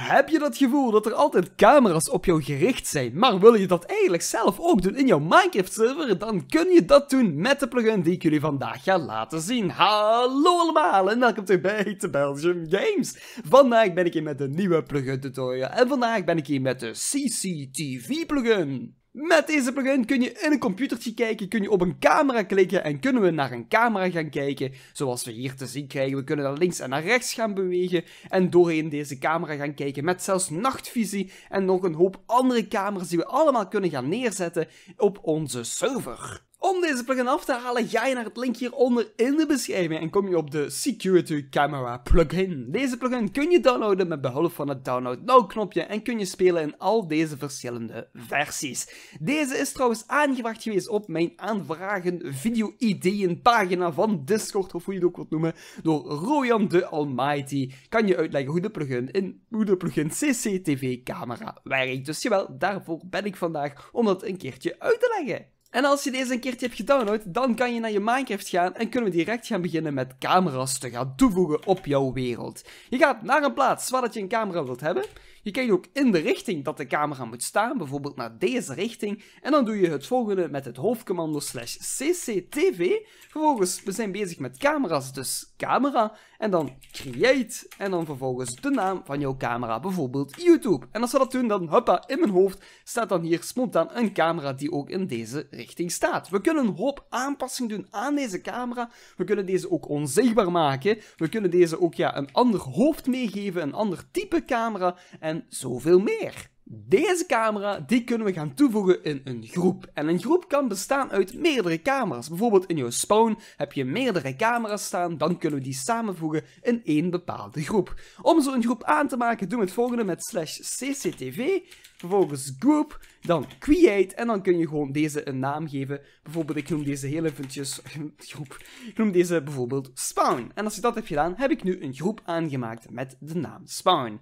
Heb je dat gevoel dat er altijd camera's op jou gericht zijn, maar wil je dat eigenlijk zelf ook doen in jouw Minecraft server? Dan kun je dat doen met de plugin die ik jullie vandaag ga laten zien. Hallo allemaal en welkom terug bij de Belgium Games. Vandaag ben ik hier met een nieuwe plugin tutorial en vandaag ben ik hier met de CCTV plugin. Met deze plugin kun je in een computertje kijken, kun je op een camera klikken en kunnen we naar een camera gaan kijken, zoals we hier te zien krijgen. We kunnen naar links en naar rechts gaan bewegen en doorheen deze camera gaan kijken met zelfs nachtvisie en nog een hoop andere camera's die we allemaal kunnen gaan neerzetten op onze server. Om deze plugin af te halen ga je naar het link hieronder in de beschrijving en kom je op de Security Camera plugin. Deze plugin kun je downloaden met behulp van het Download Now knopje en kun je spelen in al deze verschillende versies. Deze is trouwens aangebracht geweest op mijn aanvragen video ideeën pagina van Discord of hoe je het ook wilt noemen door Rojan de Almighty. Kan je uitleggen hoe de plugin in hoe de plugin CCTV camera werkt. Dus jawel, daarvoor ben ik vandaag om dat een keertje uit te leggen. En als je deze een keertje hebt gedownload, dan kan je naar je Minecraft gaan en kunnen we direct gaan beginnen met camera's te gaan toevoegen op jouw wereld. Je gaat naar een plaats waar dat je een camera wilt hebben. Je kijkt ook in de richting dat de camera moet staan, bijvoorbeeld naar deze richting. En dan doe je het volgende met het hoofdcommando slash cctv. Vervolgens, we zijn bezig met camera's, dus camera. En dan create. En dan vervolgens de naam van jouw camera, bijvoorbeeld YouTube. En als we dat doen, dan huppa, in mijn hoofd staat dan hier spontaan een camera die ook in deze richting staat. We kunnen een hoop aanpassingen doen aan deze camera. We kunnen deze ook onzichtbaar maken. We kunnen deze ook ja, een ander hoofd meegeven, een ander type camera. En en zoveel meer. Deze camera die kunnen we gaan toevoegen in een groep. En een groep kan bestaan uit meerdere camera's. Bijvoorbeeld in jouw spawn heb je meerdere camera's staan, dan kunnen we die samenvoegen in één bepaalde groep. Om zo een groep aan te maken doen we het volgende met slash cctv, vervolgens group, dan create en dan kun je gewoon deze een naam geven. Bijvoorbeeld ik noem deze hele eventjes groep, ik noem deze bijvoorbeeld spawn. En als je dat hebt gedaan heb ik nu een groep aangemaakt met de naam spawn.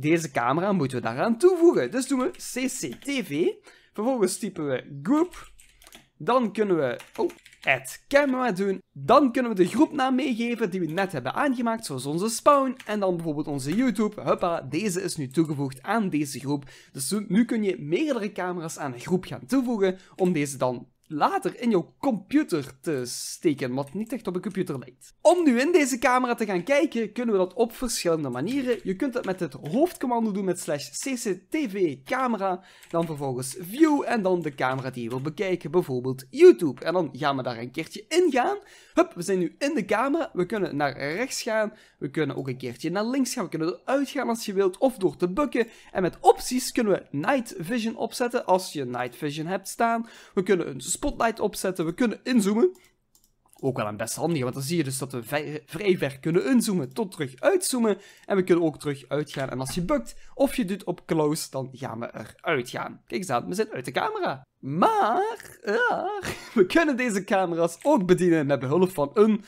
Deze camera moeten we daaraan toevoegen. Dus doen we cctv. Vervolgens typen we group. Dan kunnen we oh, add camera doen. Dan kunnen we de groepnaam meegeven die we net hebben aangemaakt, zoals onze spawn. En dan bijvoorbeeld onze YouTube. Huppa, deze is nu toegevoegd aan deze groep. Dus nu kun je meerdere camera's aan een groep gaan toevoegen om deze dan later in jouw computer te steken, wat niet echt op een computer lijkt. Om nu in deze camera te gaan kijken, kunnen we dat op verschillende manieren. Je kunt dat met het hoofdcommando doen met slash cctv camera, dan vervolgens view en dan de camera die je wil bekijken, bijvoorbeeld YouTube. En dan gaan we daar een keertje in gaan. Hup, we zijn nu in de camera, we kunnen naar rechts gaan, we kunnen ook een keertje naar links gaan, we kunnen eruit gaan als je wilt, of door te bukken. En met opties kunnen we night vision opzetten als je night vision hebt staan. We kunnen een spotlight opzetten. We kunnen inzoomen. Ook wel een best handig, want dan zie je dus dat we vrij ver kunnen inzoomen tot terug uitzoomen. En we kunnen ook terug uitgaan. En als je bukt of je doet op close, dan gaan we eruit gaan. Kijk eens aan, we zijn uit de camera. Maar, we kunnen deze camera's ook bedienen met behulp van een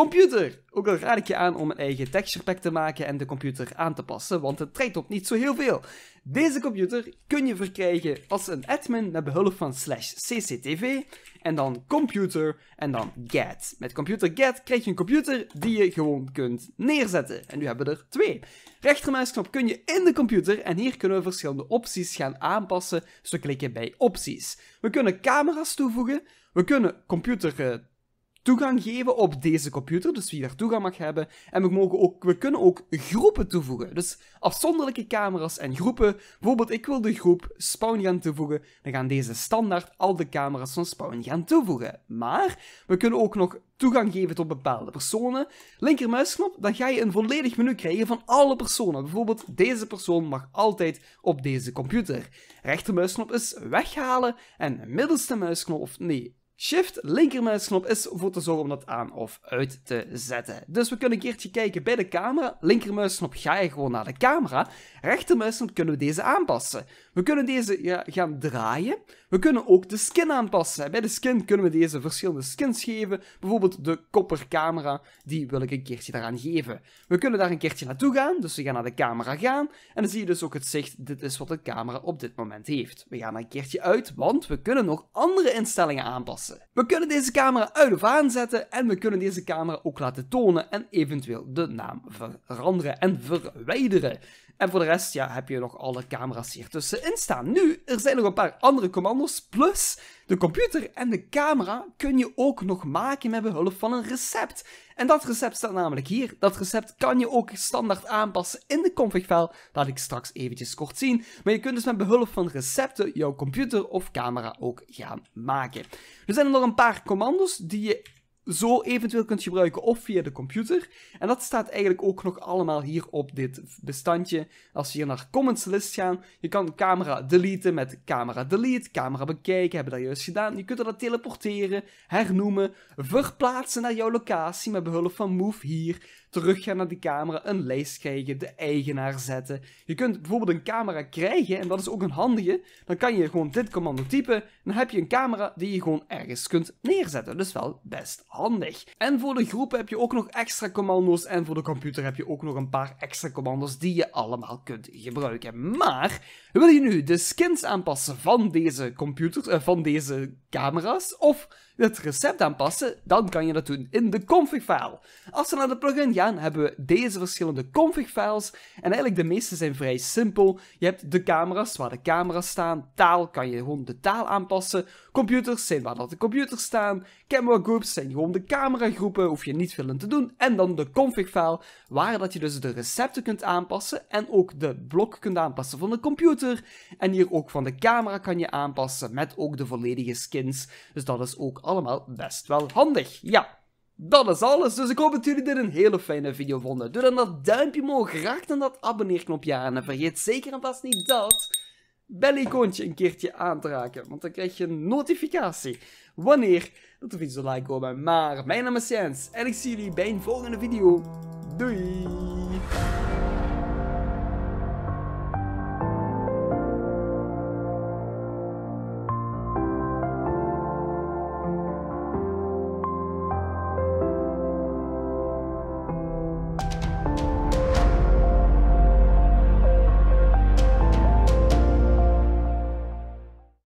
Computer! Ook al raad ik je aan om een eigen texture pack te maken en de computer aan te passen, want het trekt op niet zo heel veel. Deze computer kun je verkrijgen als een admin met behulp van slash cctv en dan computer en dan get. Met computer get krijg je een computer die je gewoon kunt neerzetten. En nu hebben we er twee. Rechtermuisknop kun je in de computer en hier kunnen we verschillende opties gaan aanpassen. Dus we klikken bij opties. We kunnen camera's toevoegen, we kunnen computer eh, toegang geven op deze computer, dus wie daar toegang mag hebben. En we, mogen ook, we kunnen ook groepen toevoegen. Dus afzonderlijke camera's en groepen. Bijvoorbeeld, ik wil de groep Spawn gaan toevoegen. Dan gaan deze standaard al de camera's van Spawn gaan toevoegen. Maar we kunnen ook nog toegang geven tot bepaalde personen. Linkermuisknop, dan ga je een volledig menu krijgen van alle personen. Bijvoorbeeld, deze persoon mag altijd op deze computer. Rechtermuisknop is weghalen en middelste muisknop, of nee, Shift linkermuisknop is voor te zorgen om dat aan of uit te zetten. Dus we kunnen een keertje kijken bij de camera. Linkermuisknop ga je gewoon naar de camera. Rechtermuisknop kunnen we deze aanpassen. We kunnen deze ja, gaan draaien. We kunnen ook de skin aanpassen. Bij de skin kunnen we deze verschillende skins geven. Bijvoorbeeld de koppercamera, die wil ik een keertje daaraan geven. We kunnen daar een keertje naartoe gaan, dus we gaan naar de camera gaan. En dan zie je dus ook het zicht, dit is wat de camera op dit moment heeft. We gaan er een keertje uit, want we kunnen nog andere instellingen aanpassen. We kunnen deze camera uit of aanzetten en we kunnen deze camera ook laten tonen en eventueel de naam veranderen en verwijderen. En voor de rest ja, heb je nog alle camera's hier tussenin staan. Nu, er zijn nog een paar andere commando's. Plus, de computer en de camera kun je ook nog maken met behulp van een recept. En dat recept staat namelijk hier. Dat recept kan je ook standaard aanpassen in de config-file. Laat ik straks eventjes kort zien. Maar je kunt dus met behulp van recepten jouw computer of camera ook gaan maken. Er zijn nog een paar commando's die je zo eventueel kunt gebruiken of via de computer. En dat staat eigenlijk ook nog allemaal hier op dit bestandje. Als we hier naar comments list gaan, je kan camera deleten met camera delete, camera bekijken, hebben we dat juist gedaan. Je kunt dat teleporteren, hernoemen, verplaatsen naar jouw locatie met behulp van move hier teruggaan naar die camera, een lijst krijgen, de eigenaar zetten. Je kunt bijvoorbeeld een camera krijgen, en dat is ook een handige. Dan kan je gewoon dit commando typen, en dan heb je een camera die je gewoon ergens kunt neerzetten. Dus wel best handig. En voor de groepen heb je ook nog extra commando's, en voor de computer heb je ook nog een paar extra commando's die je allemaal kunt gebruiken. Maar, wil je nu de skins aanpassen van deze computers, eh, van deze camera's, of het recept aanpassen, dan kan je dat doen in de config file. Als je naar de plugin ja hebben we deze verschillende config files. En eigenlijk de meeste zijn vrij simpel. Je hebt de camera's, waar de camera's staan. Taal kan je gewoon de taal aanpassen. Computers zijn waar dat de computers staan. Camera groups zijn gewoon de cameragroepen, hoef je niet veel in te doen. En dan de config file, waar dat je dus de recepten kunt aanpassen. En ook de blok kunt aanpassen van de computer. En hier ook van de camera kan je aanpassen, met ook de volledige skins. Dus dat is ook allemaal best wel handig. Ja dat is alles. Dus ik hoop dat jullie dit een hele fijne video vonden. Doe dan dat duimpje omhoog, raak dan dat abonneerknopje aan. En vergeet zeker en vast niet dat bel-icoontje een keertje aan te raken. Want dan krijg je een notificatie wanneer dat er video's online komen. Maar mijn naam is Jens en ik zie jullie bij een volgende video. Doei!